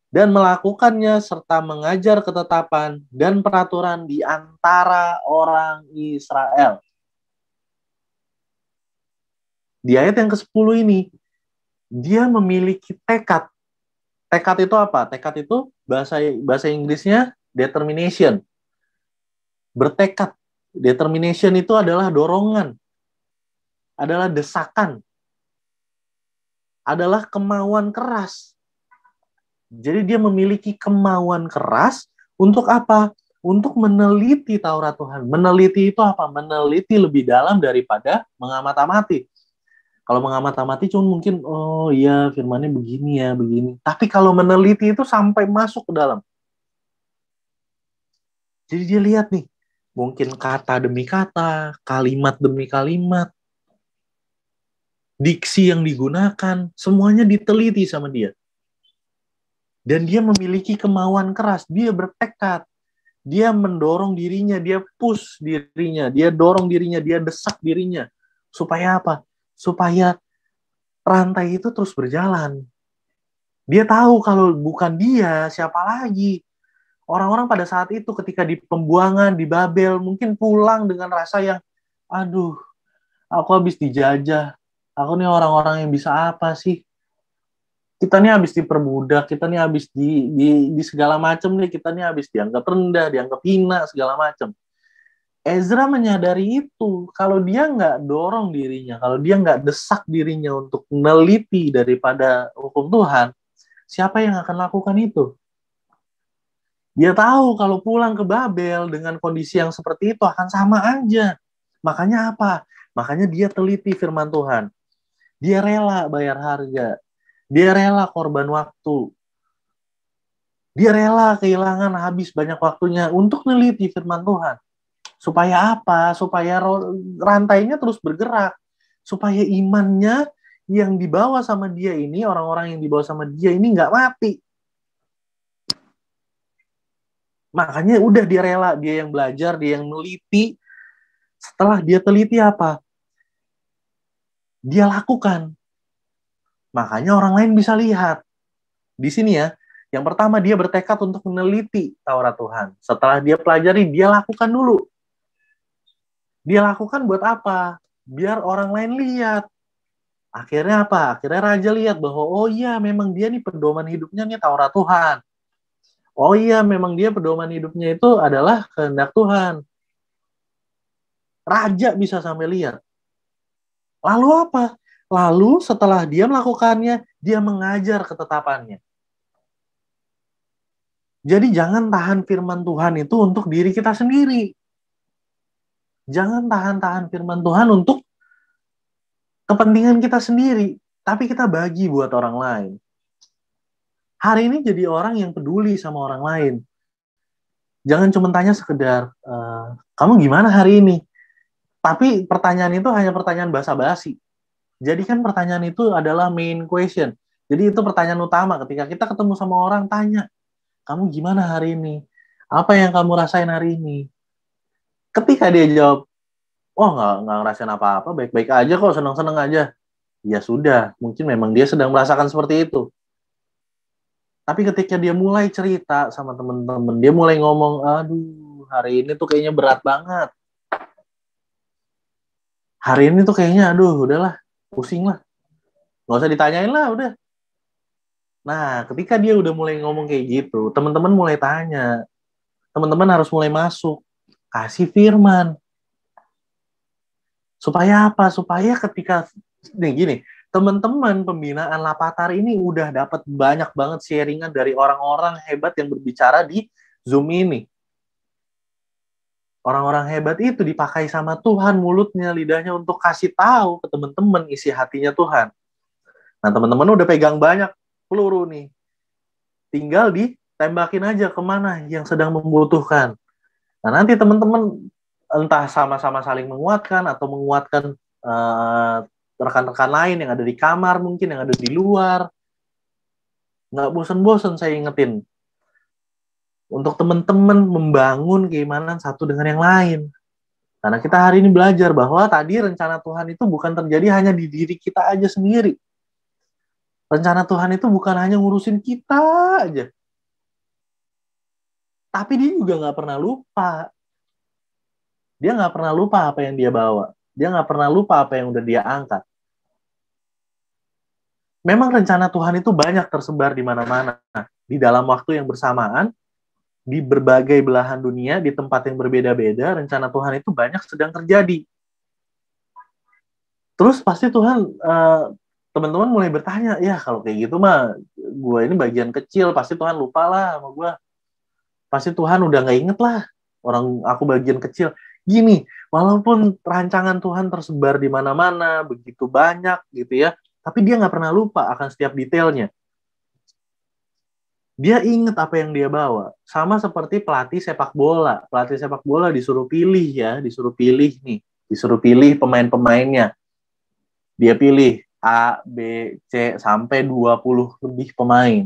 dan melakukannya serta mengajar ketetapan dan peraturan di antara orang Israel di ayat yang ke-10 ini dia memiliki tekad. Tekad itu apa? Tekad itu bahasa bahasa Inggrisnya determination. Bertekad. Determination itu adalah dorongan. Adalah desakan. Adalah kemauan keras. Jadi dia memiliki kemauan keras untuk apa? Untuk meneliti Taurat Tuhan. Meneliti itu apa? Meneliti lebih dalam daripada mengamati-amati kalau mengamati-amati cuma mungkin oh iya firmannya begini ya, begini. Tapi kalau meneliti itu sampai masuk ke dalam. Jadi dia lihat nih, mungkin kata demi kata, kalimat demi kalimat, diksi yang digunakan, semuanya diteliti sama dia. Dan dia memiliki kemauan keras, dia bertekad. Dia mendorong dirinya, dia push dirinya, dia dorong dirinya, dia desak dirinya. Supaya apa? supaya rantai itu terus berjalan. Dia tahu kalau bukan dia, siapa lagi? Orang-orang pada saat itu ketika di pembuangan, di Babel, mungkin pulang dengan rasa yang, aduh, aku habis dijajah. Aku nih orang-orang yang bisa apa sih? Kita nih habis diperbudak, kita nih habis di, di, di segala macam nih, kita nih habis dianggap rendah, dianggap hina, segala macam. Ezra menyadari itu kalau dia nggak dorong dirinya, kalau dia nggak desak dirinya untuk meneliti daripada hukum Tuhan, siapa yang akan lakukan itu? Dia tahu kalau pulang ke Babel dengan kondisi yang seperti itu akan sama aja. Makanya apa? Makanya dia teliti firman Tuhan. Dia rela bayar harga. Dia rela korban waktu. Dia rela kehilangan habis banyak waktunya untuk meneliti firman Tuhan Supaya apa? Supaya rantainya terus bergerak. Supaya imannya yang dibawa sama dia ini, orang-orang yang dibawa sama dia ini nggak mati. Makanya udah dia rela, dia yang belajar, dia yang meliti. Setelah dia teliti apa? Dia lakukan. Makanya orang lain bisa lihat. Di sini ya, yang pertama dia bertekad untuk meneliti Taurat Tuhan. Setelah dia pelajari, dia lakukan dulu. Dia lakukan buat apa? Biar orang lain lihat. Akhirnya apa? Akhirnya raja lihat bahwa oh iya memang dia nih pedoman hidupnya nih Taurat Tuhan. Oh iya memang dia pedoman hidupnya itu adalah kehendak Tuhan. Raja bisa sampai lihat. Lalu apa? Lalu setelah dia melakukannya, dia mengajar ketetapannya. Jadi jangan tahan firman Tuhan itu untuk diri kita sendiri. Jangan tahan-tahan firman Tuhan untuk kepentingan kita sendiri, tapi kita bagi buat orang lain. Hari ini jadi orang yang peduli sama orang lain. Jangan cuma tanya sekedar, e, kamu gimana hari ini? Tapi pertanyaan itu hanya pertanyaan basa-basi. Jadi kan pertanyaan itu adalah main question. Jadi itu pertanyaan utama ketika kita ketemu sama orang, tanya, kamu gimana hari ini? Apa yang kamu rasain hari ini? ketika dia jawab wah oh, nggak nggak ngerasain apa-apa baik-baik aja kok seneng-seneng aja ya sudah mungkin memang dia sedang merasakan seperti itu tapi ketika dia mulai cerita sama temen-temen dia mulai ngomong aduh hari ini tuh kayaknya berat banget hari ini tuh kayaknya aduh udahlah pusing lah nggak usah ditanyain lah udah nah ketika dia udah mulai ngomong kayak gitu teman-teman mulai tanya teman-teman harus mulai masuk kasih firman. Supaya apa? Supaya ketika nih gini, teman-teman pembinaan Lapatar ini udah dapat banyak banget sharingan dari orang-orang hebat yang berbicara di Zoom ini. Orang-orang hebat itu dipakai sama Tuhan mulutnya, lidahnya untuk kasih tahu ke teman-teman isi hatinya Tuhan. Nah, teman-teman udah pegang banyak peluru nih. Tinggal ditembakin aja kemana yang sedang membutuhkan. Nah, nanti teman-teman entah sama-sama saling menguatkan atau menguatkan eh, rekan-rekan uh, lain yang ada di kamar mungkin, yang ada di luar. Nggak bosen-bosen saya ingetin. Untuk teman-teman membangun keimanan satu dengan yang lain. Karena kita hari ini belajar bahwa tadi rencana Tuhan itu bukan terjadi hanya di diri kita aja sendiri. Rencana Tuhan itu bukan hanya ngurusin kita aja, tapi dia juga nggak pernah lupa dia nggak pernah lupa apa yang dia bawa dia nggak pernah lupa apa yang udah dia angkat memang rencana Tuhan itu banyak tersebar di mana-mana di dalam waktu yang bersamaan di berbagai belahan dunia di tempat yang berbeda-beda rencana Tuhan itu banyak sedang terjadi terus pasti Tuhan uh, teman-teman mulai bertanya ya kalau kayak gitu mah gue ini bagian kecil pasti Tuhan lupa lah sama gue pasti Tuhan udah nggak inget lah orang aku bagian kecil gini walaupun rancangan Tuhan tersebar di mana-mana begitu banyak gitu ya tapi dia nggak pernah lupa akan setiap detailnya dia inget apa yang dia bawa sama seperti pelatih sepak bola pelatih sepak bola disuruh pilih ya disuruh pilih nih disuruh pilih pemain-pemainnya dia pilih A, B, C sampai 20 lebih pemain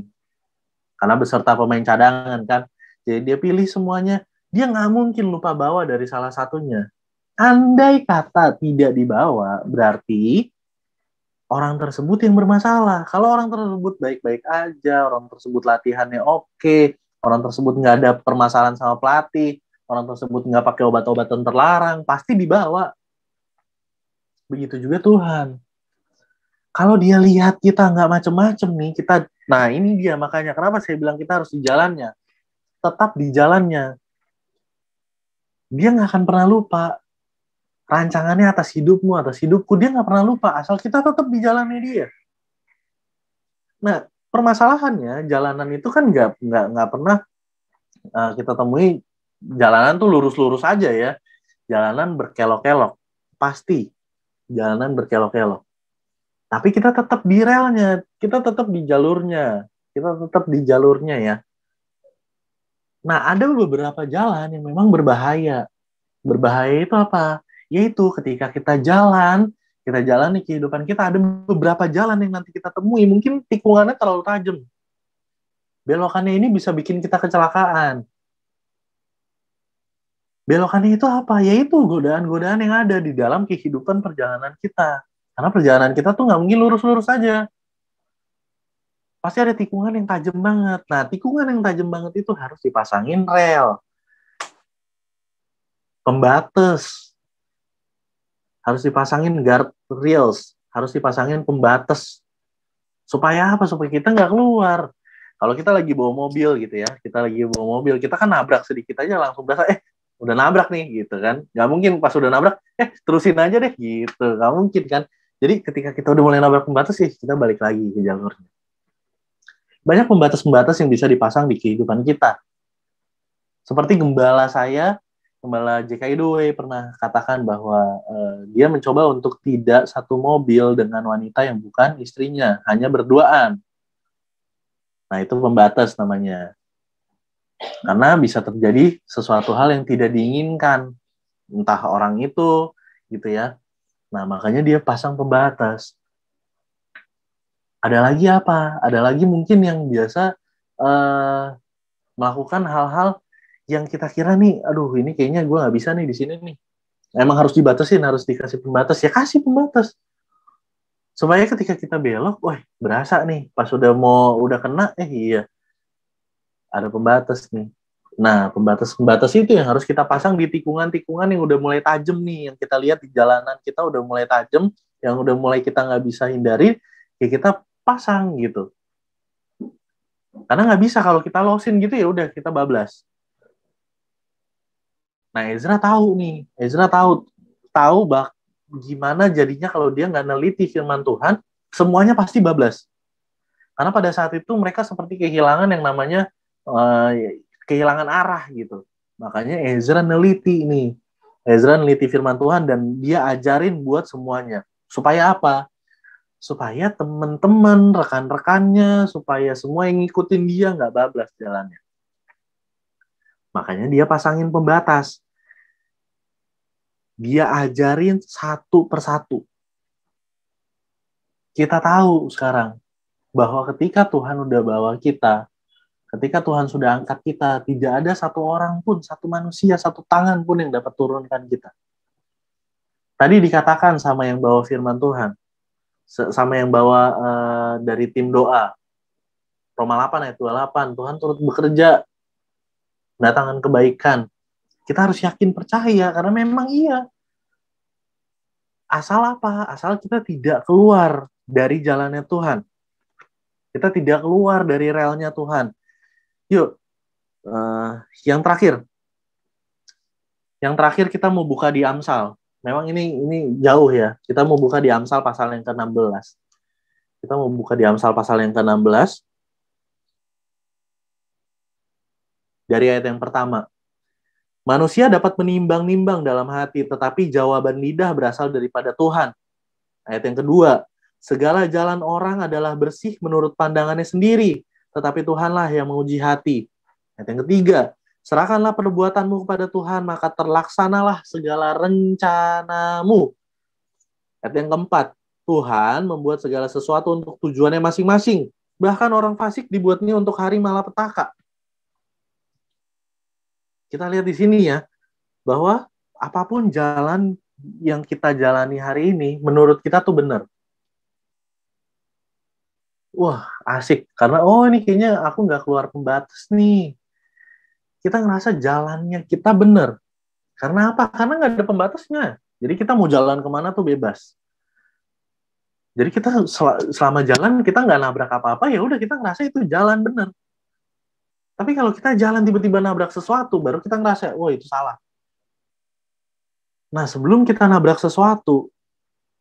karena beserta pemain cadangan kan jadi dia pilih semuanya. Dia nggak mungkin lupa bawa dari salah satunya. Andai kata tidak dibawa, berarti orang tersebut yang bermasalah. Kalau orang tersebut baik-baik aja, orang tersebut latihannya oke, orang tersebut nggak ada permasalahan sama pelatih, orang tersebut nggak pakai obat-obatan terlarang, pasti dibawa. Begitu juga Tuhan. Kalau dia lihat kita nggak macem-macem nih, kita, nah ini dia makanya kenapa saya bilang kita harus di jalannya tetap di jalannya, dia nggak akan pernah lupa rancangannya atas hidupmu, atas hidupku, dia nggak pernah lupa asal kita tetap di jalannya dia. Nah, permasalahannya jalanan itu kan nggak nggak nggak pernah uh, kita temui jalanan tuh lurus-lurus aja ya, jalanan berkelok-kelok pasti jalanan berkelok-kelok. Tapi kita tetap di relnya, kita tetap di jalurnya, kita tetap di jalurnya ya. Nah, ada beberapa jalan yang memang berbahaya. Berbahaya itu apa? Yaitu ketika kita jalan, kita jalan di kehidupan kita, ada beberapa jalan yang nanti kita temui. Mungkin tikungannya terlalu tajam. Belokannya ini bisa bikin kita kecelakaan. Belokannya itu apa? Yaitu godaan-godaan yang ada di dalam kehidupan perjalanan kita. Karena perjalanan kita tuh nggak mungkin lurus-lurus saja. -lurus pasti ada tikungan yang tajam banget. Nah, tikungan yang tajam banget itu harus dipasangin rel. Pembatas. Harus dipasangin guard rails, harus dipasangin pembatas. Supaya apa? Supaya kita nggak keluar. Kalau kita lagi bawa mobil gitu ya, kita lagi bawa mobil, kita kan nabrak sedikit aja langsung berasa, eh udah nabrak nih gitu kan nggak mungkin pas udah nabrak eh terusin aja deh gitu nggak mungkin kan jadi ketika kita udah mulai nabrak pembatas sih kita balik lagi ke jalurnya banyak pembatas-pembatas yang bisa dipasang di kehidupan kita. Seperti gembala saya, gembala JKI Dewey pernah katakan bahwa uh, dia mencoba untuk tidak satu mobil dengan wanita yang bukan istrinya, hanya berduaan. Nah, itu pembatas namanya. Karena bisa terjadi sesuatu hal yang tidak diinginkan. Entah orang itu, gitu ya. Nah, makanya dia pasang pembatas ada lagi apa? Ada lagi mungkin yang biasa uh, melakukan hal-hal yang kita kira nih, aduh ini kayaknya gue nggak bisa nih di sini nih. Emang harus dibatasin, harus dikasih pembatas. Ya kasih pembatas. Supaya ketika kita belok, wah berasa nih. Pas udah mau, udah kena, eh iya. Ada pembatas nih. Nah, pembatas-pembatas itu yang harus kita pasang di tikungan-tikungan yang udah mulai tajam nih. Yang kita lihat di jalanan kita udah mulai tajam, yang udah mulai kita nggak bisa hindari, ya kita pasang gitu. Karena nggak bisa kalau kita losin gitu ya udah kita bablas. Nah Ezra tahu nih, Ezra tahu tahu bak gimana jadinya kalau dia nggak neliti firman Tuhan, semuanya pasti bablas. Karena pada saat itu mereka seperti kehilangan yang namanya uh, kehilangan arah gitu. Makanya Ezra neliti ini. Ezra neliti firman Tuhan dan dia ajarin buat semuanya. Supaya apa? supaya teman-teman, rekan-rekannya, supaya semua yang ngikutin dia nggak bablas jalannya. Makanya dia pasangin pembatas. Dia ajarin satu persatu. Kita tahu sekarang bahwa ketika Tuhan udah bawa kita, ketika Tuhan sudah angkat kita, tidak ada satu orang pun, satu manusia, satu tangan pun yang dapat turunkan kita. Tadi dikatakan sama yang bawa firman Tuhan, sama yang bawa uh, dari tim doa. Roma 8 ayat 28, Tuhan turut bekerja mendatangkan kebaikan. Kita harus yakin percaya karena memang iya. Asal apa? Asal kita tidak keluar dari jalannya Tuhan. Kita tidak keluar dari relnya Tuhan. Yuk, uh, yang terakhir. Yang terakhir kita mau buka di Amsal memang ini ini jauh ya. Kita mau buka di Amsal pasal yang ke-16. Kita mau buka di Amsal pasal yang ke-16. Dari ayat yang pertama. Manusia dapat menimbang-nimbang dalam hati, tetapi jawaban lidah berasal daripada Tuhan. Ayat yang kedua, segala jalan orang adalah bersih menurut pandangannya sendiri, tetapi Tuhanlah yang menguji hati. Ayat yang ketiga, Serahkanlah perbuatanmu kepada Tuhan, maka terlaksanalah segala rencanamu. Ayat yang keempat, Tuhan membuat segala sesuatu untuk tujuannya masing-masing. Bahkan orang fasik dibuatnya untuk hari malapetaka. Kita lihat di sini ya, bahwa apapun jalan yang kita jalani hari ini, menurut kita tuh benar. Wah, asik. Karena, oh ini kayaknya aku nggak keluar pembatas nih kita ngerasa jalannya kita benar, Karena apa? Karena nggak ada pembatasnya. Jadi kita mau jalan kemana tuh bebas. Jadi kita sel selama jalan kita nggak nabrak apa-apa ya udah kita ngerasa itu jalan benar. Tapi kalau kita jalan tiba-tiba nabrak sesuatu baru kita ngerasa wah itu salah. Nah sebelum kita nabrak sesuatu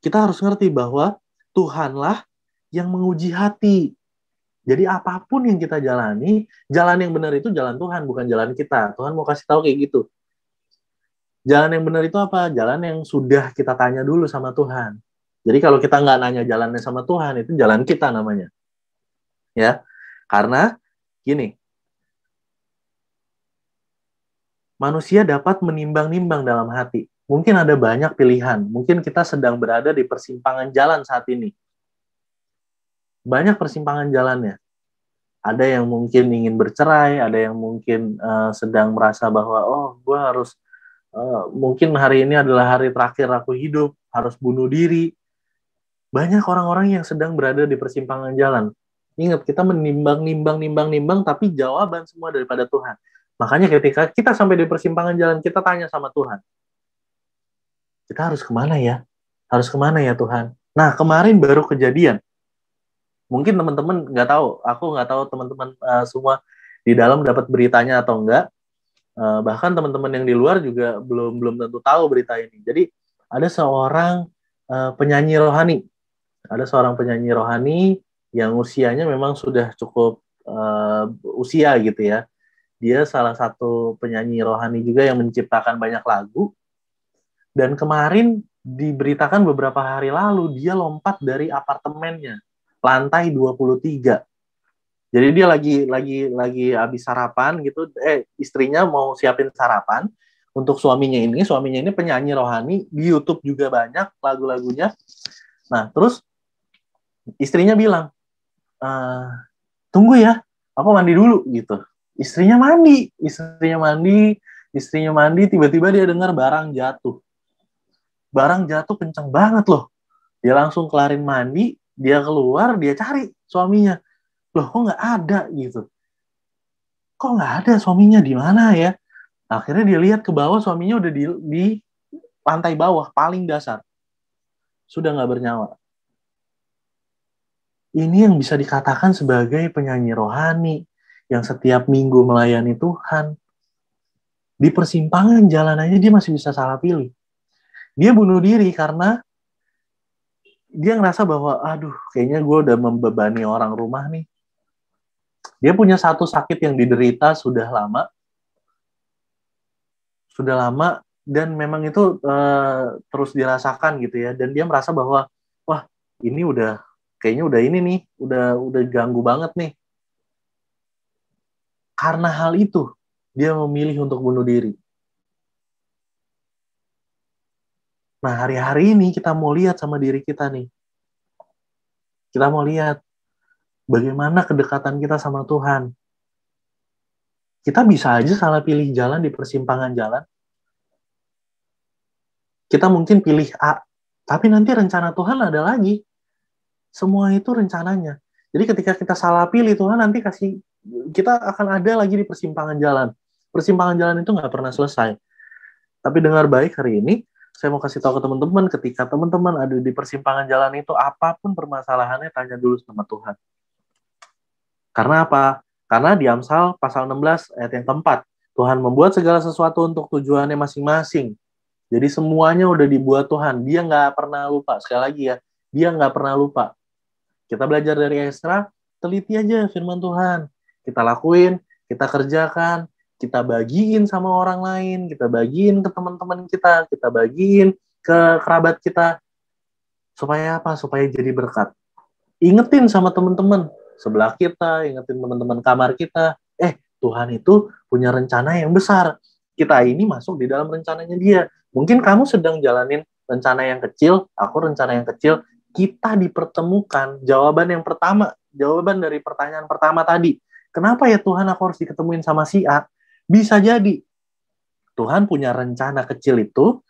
kita harus ngerti bahwa Tuhanlah yang menguji hati. Jadi apapun yang kita jalani, jalan yang benar itu jalan Tuhan, bukan jalan kita. Tuhan mau kasih tahu kayak gitu. Jalan yang benar itu apa? Jalan yang sudah kita tanya dulu sama Tuhan. Jadi kalau kita nggak nanya jalannya sama Tuhan, itu jalan kita namanya. Ya, karena gini, manusia dapat menimbang-nimbang dalam hati. Mungkin ada banyak pilihan, mungkin kita sedang berada di persimpangan jalan saat ini banyak persimpangan jalannya. Ada yang mungkin ingin bercerai, ada yang mungkin uh, sedang merasa bahwa oh gue harus uh, mungkin hari ini adalah hari terakhir aku hidup, harus bunuh diri. Banyak orang-orang yang sedang berada di persimpangan jalan. Ingat kita menimbang, nimbang, nimbang, nimbang, tapi jawaban semua daripada Tuhan. Makanya ketika kita sampai di persimpangan jalan, kita tanya sama Tuhan. Kita harus kemana ya? Harus kemana ya Tuhan? Nah, kemarin baru kejadian mungkin teman-teman nggak tahu aku nggak tahu teman-teman uh, semua di dalam dapat beritanya atau enggak uh, eh, bahkan teman-teman yang di luar juga belum belum tentu tahu berita ini jadi ada seorang uh, penyanyi rohani ada seorang penyanyi rohani yang usianya memang sudah cukup uh, usia gitu ya dia salah satu penyanyi rohani juga yang menciptakan banyak lagu dan kemarin diberitakan beberapa hari lalu dia lompat dari apartemennya lantai 23 jadi dia lagi lagi lagi habis sarapan gitu eh istrinya mau siapin sarapan untuk suaminya ini suaminya ini penyanyi rohani di YouTube juga banyak lagu-lagunya nah terus istrinya bilang e, tunggu ya aku mandi dulu gitu istrinya mandi istrinya mandi istrinya mandi tiba-tiba dia dengar barang jatuh barang jatuh kencang banget loh dia langsung kelarin mandi dia keluar dia cari suaminya loh kok nggak ada gitu kok nggak ada suaminya di mana ya akhirnya dia lihat ke bawah suaminya udah di, di lantai bawah paling dasar sudah nggak bernyawa ini yang bisa dikatakan sebagai penyanyi rohani yang setiap minggu melayani Tuhan di persimpangan jalan aja dia masih bisa salah pilih dia bunuh diri karena dia ngerasa bahwa aduh kayaknya gue udah membebani orang rumah nih dia punya satu sakit yang diderita sudah lama sudah lama dan memang itu uh, terus dirasakan gitu ya dan dia merasa bahwa wah ini udah kayaknya udah ini nih udah udah ganggu banget nih karena hal itu dia memilih untuk bunuh diri Nah, hari-hari ini kita mau lihat sama diri kita nih. Kita mau lihat bagaimana kedekatan kita sama Tuhan. Kita bisa aja salah pilih jalan di persimpangan jalan. Kita mungkin pilih A, tapi nanti rencana Tuhan ada lagi. Semua itu rencananya. Jadi ketika kita salah pilih Tuhan nanti kasih kita akan ada lagi di persimpangan jalan. Persimpangan jalan itu nggak pernah selesai. Tapi dengar baik hari ini, saya mau kasih tahu ke teman-teman ketika teman-teman ada di persimpangan jalan itu apapun permasalahannya tanya dulu sama Tuhan. Karena apa? Karena di Amsal pasal 16 ayat yang keempat, Tuhan membuat segala sesuatu untuk tujuannya masing-masing. Jadi semuanya udah dibuat Tuhan. Dia nggak pernah lupa. Sekali lagi ya, dia nggak pernah lupa. Kita belajar dari Esra, teliti aja firman Tuhan. Kita lakuin, kita kerjakan, kita bagiin sama orang lain, kita bagiin ke teman-teman kita, kita bagiin ke kerabat kita. Supaya apa? Supaya jadi berkat. Ingetin sama teman-teman sebelah kita, ingetin teman-teman kamar kita. Eh, Tuhan itu punya rencana yang besar. Kita ini masuk di dalam rencananya dia. Mungkin kamu sedang jalanin rencana yang kecil, aku rencana yang kecil, kita dipertemukan jawaban yang pertama, jawaban dari pertanyaan pertama tadi. Kenapa ya Tuhan aku harus diketemuin sama si A? Bisa jadi Tuhan punya rencana kecil itu,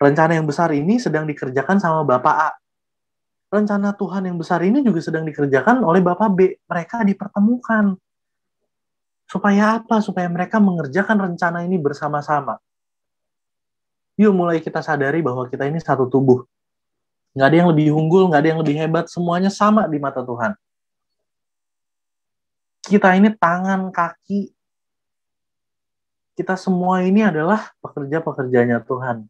rencana yang besar ini sedang dikerjakan sama Bapak A. Rencana Tuhan yang besar ini juga sedang dikerjakan oleh Bapak B. Mereka dipertemukan. Supaya apa? Supaya mereka mengerjakan rencana ini bersama-sama. Yuk mulai kita sadari bahwa kita ini satu tubuh. Nggak ada yang lebih unggul, nggak ada yang lebih hebat. Semuanya sama di mata Tuhan. Kita ini tangan, kaki, kita semua ini adalah pekerja-pekerjanya Tuhan.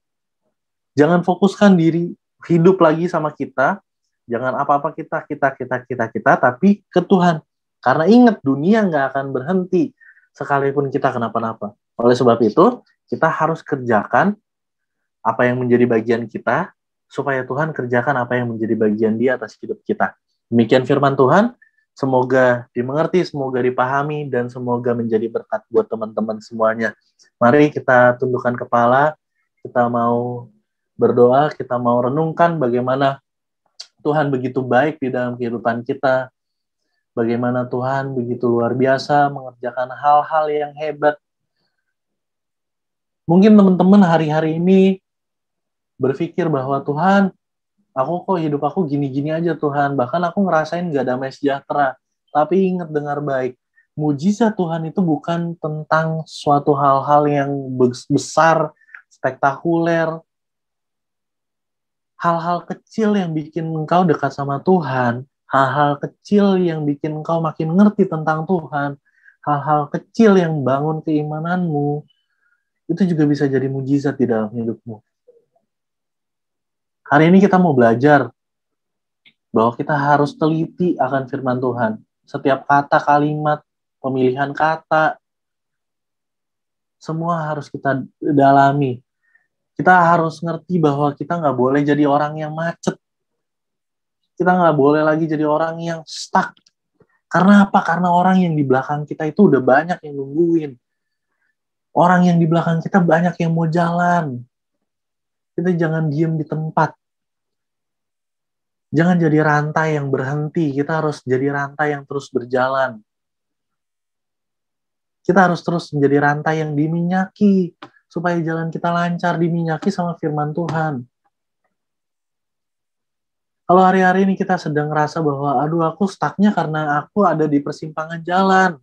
Jangan fokuskan diri hidup lagi sama kita, jangan apa-apa kita, kita, kita, kita, kita, tapi ke Tuhan. Karena ingat, dunia nggak akan berhenti sekalipun kita kenapa-napa. Oleh sebab itu, kita harus kerjakan apa yang menjadi bagian kita, supaya Tuhan kerjakan apa yang menjadi bagian dia atas hidup kita. Demikian firman Tuhan, Semoga dimengerti, semoga dipahami, dan semoga menjadi berkat buat teman-teman semuanya. Mari kita tundukkan kepala, kita mau berdoa, kita mau renungkan bagaimana Tuhan begitu baik di dalam kehidupan kita, bagaimana Tuhan begitu luar biasa mengerjakan hal-hal yang hebat. Mungkin teman-teman hari-hari ini berpikir bahwa Tuhan, Aku kok hidup aku gini-gini aja Tuhan. Bahkan aku ngerasain gak damai sejahtera. Tapi ingat dengar baik. Mujizat Tuhan itu bukan tentang suatu hal-hal yang besar, spektakuler. Hal-hal kecil yang bikin engkau dekat sama Tuhan. Hal-hal kecil yang bikin engkau makin ngerti tentang Tuhan. Hal-hal kecil yang bangun keimananmu. Itu juga bisa jadi mujizat di dalam hidupmu Hari ini kita mau belajar bahwa kita harus teliti akan firman Tuhan. Setiap kata, kalimat, pemilihan kata, semua harus kita dalami. Kita harus ngerti bahwa kita nggak boleh jadi orang yang macet. Kita nggak boleh lagi jadi orang yang stuck. Karena apa? Karena orang yang di belakang kita itu udah banyak yang nungguin. Orang yang di belakang kita banyak yang mau jalan. Kita jangan diem di tempat Jangan jadi rantai yang berhenti, kita harus jadi rantai yang terus berjalan. Kita harus terus menjadi rantai yang diminyaki, supaya jalan kita lancar, diminyaki sama firman Tuhan. Kalau hari-hari ini kita sedang ngerasa bahwa, aduh aku stucknya karena aku ada di persimpangan jalan.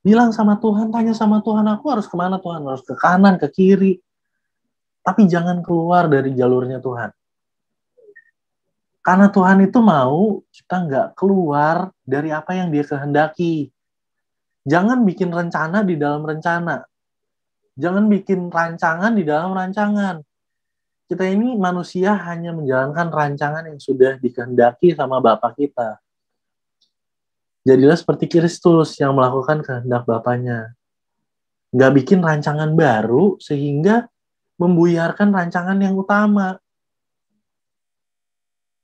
Bilang sama Tuhan, tanya sama Tuhan, aku harus kemana Tuhan? Harus ke kanan, ke kiri. Tapi jangan keluar dari jalurnya Tuhan. Karena Tuhan itu mau kita nggak keluar dari apa yang dia kehendaki. Jangan bikin rencana di dalam rencana. Jangan bikin rancangan di dalam rancangan. Kita ini manusia hanya menjalankan rancangan yang sudah dikehendaki sama Bapak kita. Jadilah seperti Kristus yang melakukan kehendak Bapaknya. Nggak bikin rancangan baru sehingga membuyarkan rancangan yang utama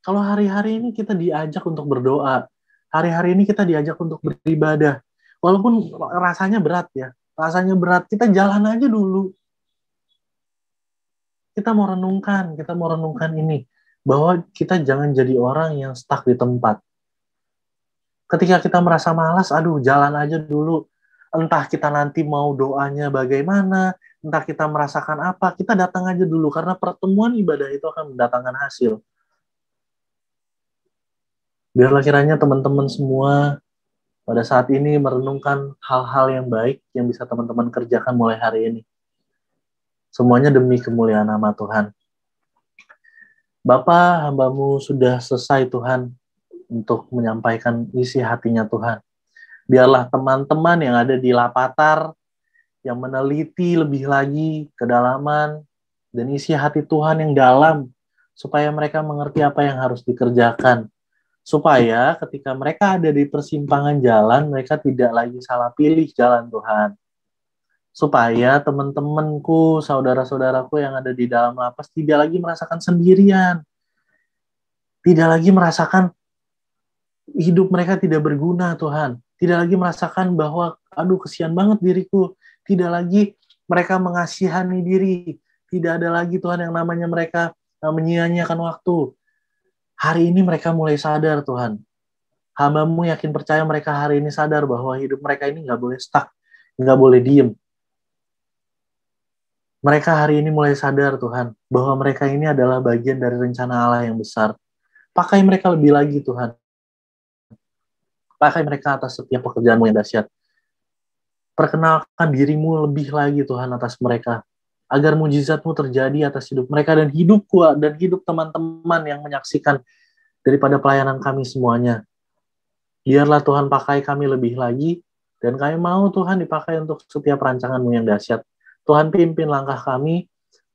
kalau hari-hari ini kita diajak untuk berdoa, hari-hari ini kita diajak untuk beribadah, walaupun rasanya berat ya, rasanya berat, kita jalan aja dulu. Kita mau renungkan, kita mau renungkan ini, bahwa kita jangan jadi orang yang stuck di tempat. Ketika kita merasa malas, aduh jalan aja dulu, entah kita nanti mau doanya bagaimana, entah kita merasakan apa, kita datang aja dulu karena pertemuan ibadah itu akan mendatangkan hasil. Biarlah kiranya teman-teman semua pada saat ini merenungkan hal-hal yang baik yang bisa teman-teman kerjakan mulai hari ini. Semuanya demi kemuliaan nama Tuhan. Bapa, hambamu sudah selesai Tuhan untuk menyampaikan isi hatinya Tuhan. Biarlah teman-teman yang ada di Lapatar yang meneliti lebih lagi kedalaman dan isi hati Tuhan yang dalam supaya mereka mengerti apa yang harus dikerjakan supaya ketika mereka ada di persimpangan jalan, mereka tidak lagi salah pilih jalan Tuhan. Supaya teman-temanku, saudara-saudaraku yang ada di dalam lapas tidak lagi merasakan sendirian. Tidak lagi merasakan hidup mereka tidak berguna Tuhan. Tidak lagi merasakan bahwa aduh kesian banget diriku. Tidak lagi mereka mengasihani diri. Tidak ada lagi Tuhan yang namanya mereka eh, menyia-nyiakan waktu Hari ini mereka mulai sadar Tuhan. Hambamu yakin percaya mereka hari ini sadar bahwa hidup mereka ini nggak boleh stuck, nggak boleh diem. Mereka hari ini mulai sadar Tuhan bahwa mereka ini adalah bagian dari rencana Allah yang besar. Pakai mereka lebih lagi Tuhan. Pakai mereka atas setiap pekerjaanmu yang dahsyat. Perkenalkan dirimu lebih lagi Tuhan atas mereka agar mujizatmu terjadi atas hidup mereka dan hidupku dan hidup teman-teman yang menyaksikan daripada pelayanan kami semuanya. Biarlah Tuhan pakai kami lebih lagi dan kami mau Tuhan dipakai untuk setiap rancanganmu yang dahsyat. Tuhan pimpin langkah kami,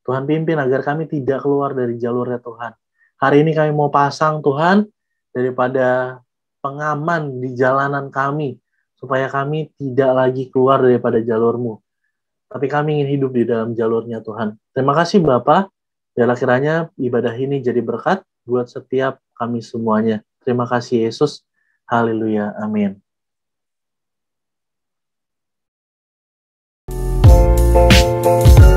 Tuhan pimpin agar kami tidak keluar dari jalurnya Tuhan. Hari ini kami mau pasang Tuhan daripada pengaman di jalanan kami, supaya kami tidak lagi keluar daripada jalurmu tapi kami ingin hidup di dalam jalurnya Tuhan. Terima kasih Bapak, biarlah ya, kiranya ibadah ini jadi berkat buat setiap kami semuanya. Terima kasih Yesus. Haleluya. Amin. thank you